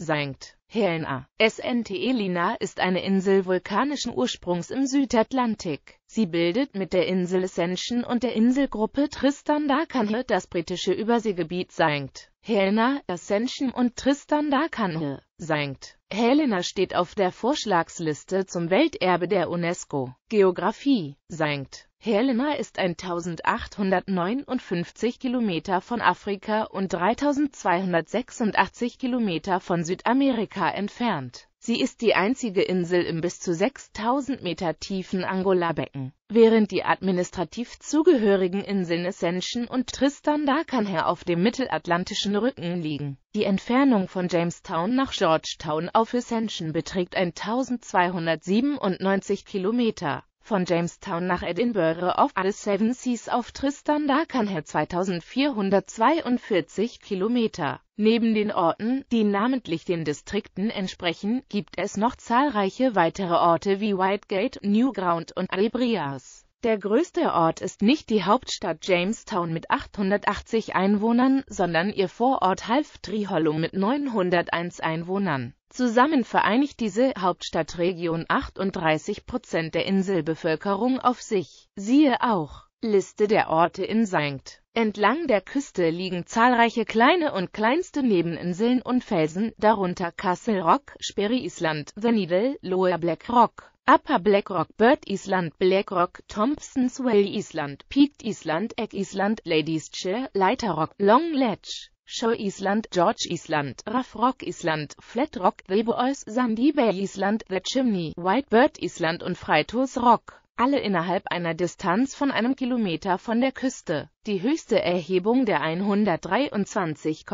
St. Helena. St. Helena ist eine Insel vulkanischen Ursprungs im Südatlantik. Sie bildet mit der Insel Ascension und der Inselgruppe Tristan da Cunha das britische Überseegebiet St. Helena, Ascension und Tristan da Cunha. St. Helena steht auf der Vorschlagsliste zum Welterbe der UNESCO. Geografie Sankt Helena ist 1859 Kilometer von Afrika und 3286 Kilometer von Südamerika entfernt. Sie ist die einzige Insel im bis zu 6000 Meter tiefen Angola-Becken. Während die administrativ zugehörigen Inseln Ascension und Tristan da Cunha auf dem mittelatlantischen Rücken liegen. Die Entfernung von Jamestown nach Georgetown auf Ascension beträgt 1297 Kilometer von Jamestown nach Edinburgh auf alle Seven Seas auf Tristan da kann Cunha 2442 Kilometer. Neben den Orten, die namentlich den Distrikten entsprechen, gibt es noch zahlreiche weitere Orte wie Whitegate, Newground und Alebrias. Der größte Ort ist nicht die Hauptstadt Jamestown mit 880 Einwohnern, sondern ihr Vorort Half Trihollum mit 901 Einwohnern. Zusammen vereinigt diese Hauptstadtregion 38 Prozent der Inselbevölkerung auf sich. Siehe auch Liste der Orte in Sankt. Entlang der Küste liegen zahlreiche kleine und kleinste Nebeninseln und Felsen, darunter Castle Rock, Sperry Island, The Needle, Lower Black Rock, Upper BlackRock Bird Island BlackRock Thompson's Swell Island Peaked Island Egg Island Ladies Chair Leiterrock Long Ledge Show Island George Island Rough Rock Island Flat Rock The Boys Sandy Bay Island The Chimney White Bird Island und Freitos Rock alle innerhalb einer Distanz von einem Kilometer von der Küste. Die höchste Erhebung der 123,28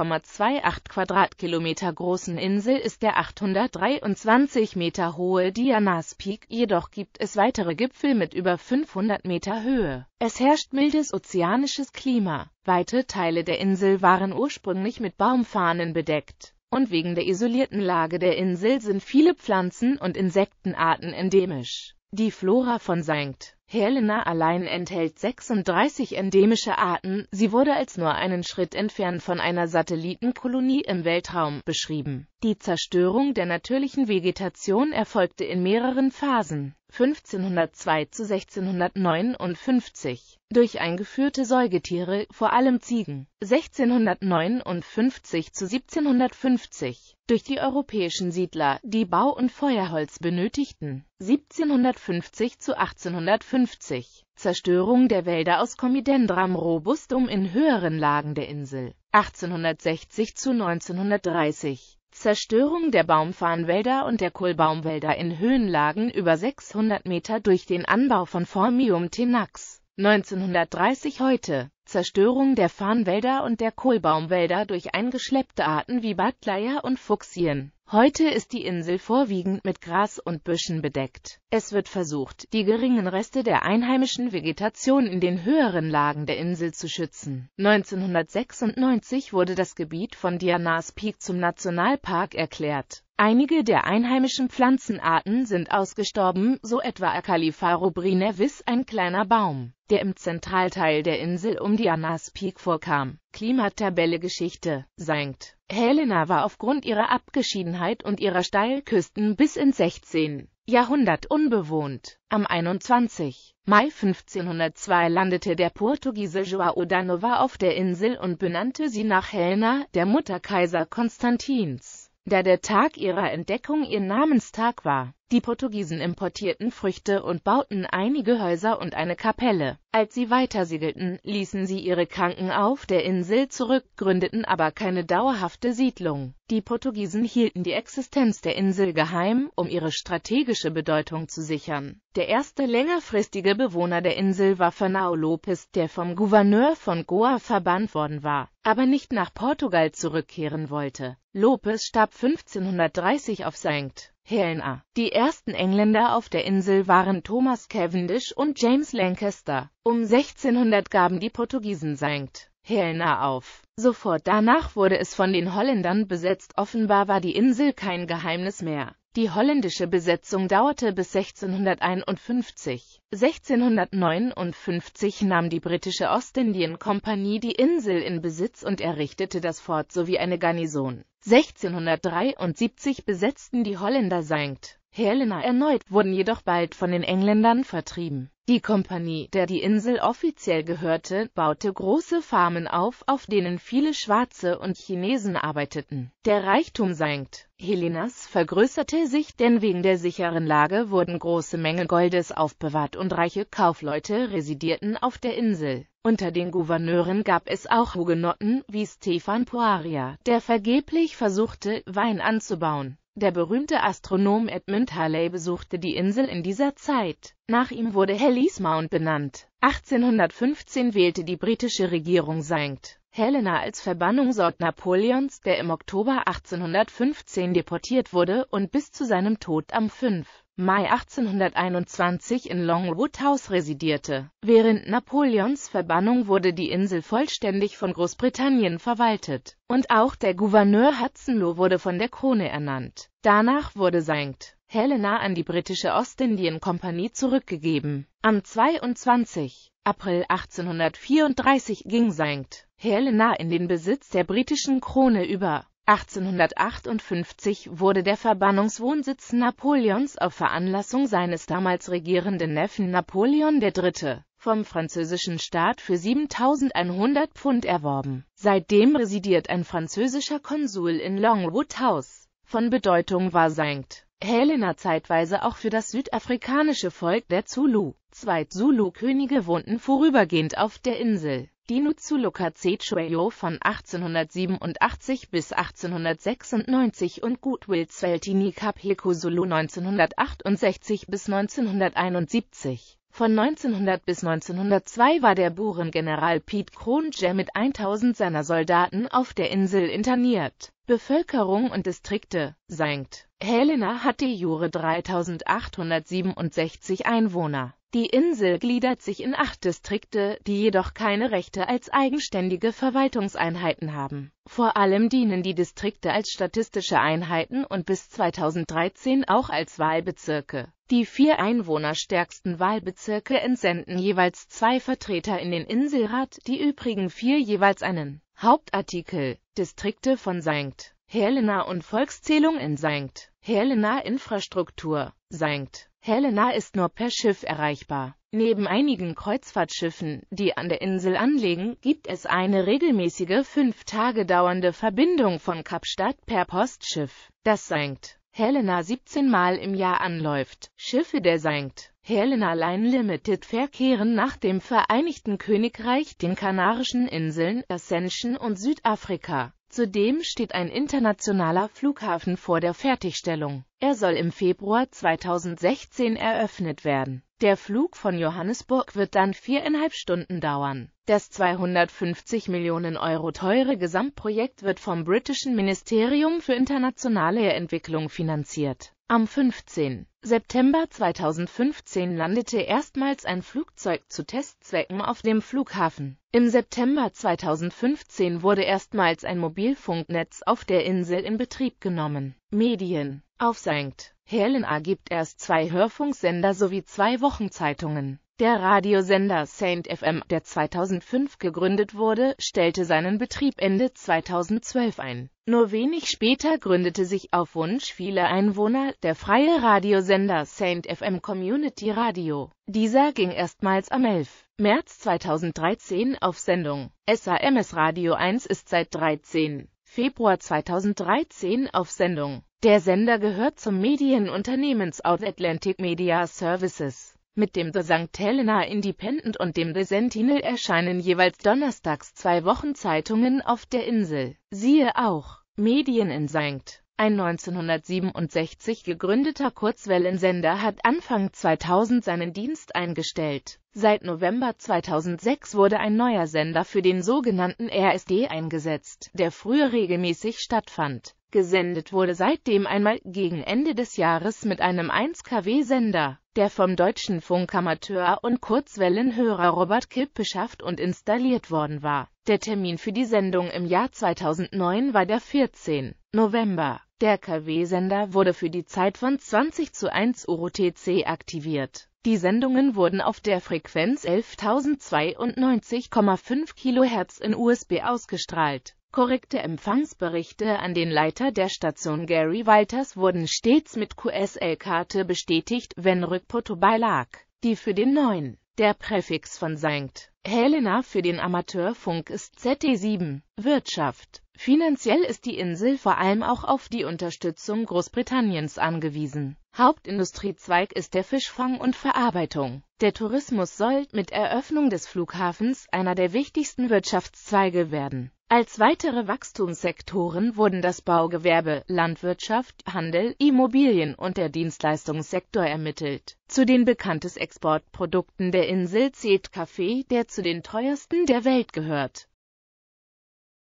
Quadratkilometer großen Insel ist der 823 Meter hohe Dianas Peak, jedoch gibt es weitere Gipfel mit über 500 Meter Höhe. Es herrscht mildes ozeanisches Klima. Weite Teile der Insel waren ursprünglich mit Baumfahnen bedeckt und wegen der isolierten Lage der Insel sind viele Pflanzen- und Insektenarten endemisch. Die Flora von St. Helena allein enthält 36 endemische Arten, sie wurde als nur einen Schritt entfernt von einer Satellitenkolonie im Weltraum beschrieben. Die Zerstörung der natürlichen Vegetation erfolgte in mehreren Phasen. 1502 zu 1659 durch eingeführte Säugetiere, vor allem Ziegen, 1659 zu 1750 durch die europäischen Siedler, die Bau- und Feuerholz benötigten, 1750 zu 1850 Zerstörung der Wälder aus Comidendram robustum in höheren Lagen der Insel, 1860 zu 1930 Zerstörung der Baumfarnwälder und der Kohlbaumwälder in Höhenlagen über 600 Meter durch den Anbau von Formium tenax. 1930 heute Zerstörung der Farnwälder und der Kohlbaumwälder durch eingeschleppte Arten wie Badleier und Fuchsien. Heute ist die Insel vorwiegend mit Gras und Büschen bedeckt. Es wird versucht, die geringen Reste der einheimischen Vegetation in den höheren Lagen der Insel zu schützen. 1996 wurde das Gebiet von Dianas Peak zum Nationalpark erklärt. Einige der einheimischen Pflanzenarten sind ausgestorben, so etwa Acalifaro brinevis, ein kleiner Baum, der im Zentralteil der Insel um Indianas Peak vorkam. Klimatabelle Geschichte St. Helena war aufgrund ihrer Abgeschiedenheit und ihrer Steilküsten bis ins 16. Jahrhundert unbewohnt. Am 21. Mai 1502 landete der Portugiese João da Nova auf der Insel und benannte sie nach Helena, der Mutter Kaiser Konstantins, da der Tag ihrer Entdeckung ihr Namenstag war. Die Portugiesen importierten Früchte und bauten einige Häuser und eine Kapelle. Als sie weitersegelten, ließen sie ihre Kranken auf der Insel zurück, gründeten aber keine dauerhafte Siedlung. Die Portugiesen hielten die Existenz der Insel geheim, um ihre strategische Bedeutung zu sichern. Der erste längerfristige Bewohner der Insel war Fernão Lopes, der vom Gouverneur von Goa verbannt worden war, aber nicht nach Portugal zurückkehren wollte. Lopes starb 1530 auf St. Helena. Die ersten Engländer auf der Insel waren Thomas Cavendish und James Lancaster. Um 1600 gaben die Portugiesen St. Helena auf. Sofort danach wurde es von den Holländern besetzt. Offenbar war die Insel kein Geheimnis mehr. Die holländische Besetzung dauerte bis 1651. 1659 nahm die britische Ostindien-Kompanie die Insel in Besitz und errichtete das Fort sowie eine Garnison. 1673 besetzten die Holländer St. Helena erneut wurden jedoch bald von den Engländern vertrieben. Die Kompanie, der die Insel offiziell gehörte, baute große Farmen auf, auf denen viele Schwarze und Chinesen arbeiteten. Der Reichtum sankt. Helenas vergrößerte sich, denn wegen der sicheren Lage wurden große Mengen Goldes aufbewahrt und reiche Kaufleute residierten auf der Insel. Unter den Gouverneuren gab es auch Hugenotten, wie Stefan Poaria, der vergeblich versuchte, Wein anzubauen. Der berühmte Astronom Edmund Halley besuchte die Insel in dieser Zeit. Nach ihm wurde Halley's Mount benannt. 1815 wählte die britische Regierung St. Helena als Verbannungsort Napoleons, der im Oktober 1815 deportiert wurde und bis zu seinem Tod am 5. Mai 1821 in Longwood House residierte. Während Napoleons Verbannung wurde die Insel vollständig von Großbritannien verwaltet und auch der Gouverneur Hudsonlow wurde von der Krone ernannt. Danach wurde St. Helena an die britische Ostindien-Kompanie zurückgegeben. Am 22. April 1834 ging St. Helena in den Besitz der britischen Krone über. 1858 wurde der Verbannungswohnsitz Napoleons auf Veranlassung seines damals regierenden Neffen Napoleon III. vom französischen Staat für 7.100 Pfund erworben. Seitdem residiert ein französischer Konsul in Longwood House. Von Bedeutung war St. Helena zeitweise auch für das südafrikanische Volk der Zulu. Zwei Zulu-Könige wohnten vorübergehend auf der Insel Dinozu Lukazechoyo von 1887 bis 1896 und Goodwill Zweltini Capheco Solo 1968 bis 1971. Von 1900 bis 1902 war der Burengeneral Piet Kroonje mit 1000 seiner Soldaten auf der Insel interniert. Bevölkerung und Distrikte sankt. Helena hat die Jure 3867 Einwohner. Die Insel gliedert sich in acht Distrikte, die jedoch keine Rechte als eigenständige Verwaltungseinheiten haben. Vor allem dienen die Distrikte als statistische Einheiten und bis 2013 auch als Wahlbezirke. Die vier einwohnerstärksten Wahlbezirke entsenden jeweils zwei Vertreter in den Inselrat, die übrigen vier jeweils einen. Hauptartikel Distrikte von St. Helena und Volkszählung in St. Helena Infrastruktur St. Helena ist nur per Schiff erreichbar. Neben einigen Kreuzfahrtschiffen, die an der Insel anlegen, gibt es eine regelmäßige fünf Tage dauernde Verbindung von Kapstadt per Postschiff, das St. Helena 17 Mal im Jahr anläuft. Schiffe der St. Helena Line Limited verkehren nach dem Vereinigten Königreich, den Kanarischen Inseln, Ascension und Südafrika. Zudem steht ein internationaler Flughafen vor der Fertigstellung. Er soll im Februar 2016 eröffnet werden. Der Flug von Johannesburg wird dann viereinhalb Stunden dauern. Das 250 Millionen Euro teure Gesamtprojekt wird vom britischen Ministerium für internationale Entwicklung finanziert. Am 15. September 2015 landete erstmals ein Flugzeug zu Testzwecken auf dem Flughafen. Im September 2015 wurde erstmals ein Mobilfunknetz auf der Insel in Betrieb genommen. Medien auf St. Helena gibt erst zwei Hörfunksender sowie zwei Wochenzeitungen. Der Radiosender Saint FM, der 2005 gegründet wurde, stellte seinen Betrieb Ende 2012 ein. Nur wenig später gründete sich auf Wunsch vieler Einwohner der freie Radiosender Saint FM Community Radio. Dieser ging erstmals am 11. März 2013 auf Sendung. SAMS Radio 1 ist seit 13. Februar 2013 auf Sendung. Der Sender gehört zum Medienunternehmens Out Atlantic Media Services. Mit dem The St. Helena Independent und dem The Sentinel erscheinen jeweils donnerstags zwei Wochenzeitungen auf der Insel. Siehe auch Medien in St. Ein 1967 gegründeter Kurzwellensender hat Anfang 2000 seinen Dienst eingestellt. Seit November 2006 wurde ein neuer Sender für den sogenannten RSD eingesetzt, der früher regelmäßig stattfand. Gesendet wurde seitdem einmal gegen Ende des Jahres mit einem 1kW-Sender, der vom deutschen Funkamateur und Kurzwellenhörer Robert Kipp beschafft und installiert worden war. Der Termin für die Sendung im Jahr 2009 war der 14. November. Der KW-Sender wurde für die Zeit von 20 zu 1 Uhr UTC aktiviert. Die Sendungen wurden auf der Frequenz 11.092,5 kHz in USB ausgestrahlt. Korrekte Empfangsberichte an den Leiter der Station Gary Walters wurden stets mit QSL-Karte bestätigt, wenn Rückporto beilag, die für den neuen, der Präfix von St. Helena für den Amateurfunk ist ZT7, Wirtschaft, Finanziell ist die Insel vor allem auch auf die Unterstützung Großbritanniens angewiesen. Hauptindustriezweig ist der Fischfang und Verarbeitung. Der Tourismus soll mit Eröffnung des Flughafens einer der wichtigsten Wirtschaftszweige werden. Als weitere Wachstumssektoren wurden das Baugewerbe, Landwirtschaft, Handel, Immobilien und der Dienstleistungssektor ermittelt. Zu den bekanntesten Exportprodukten der Insel zählt Kaffee, der zu den teuersten der Welt gehört.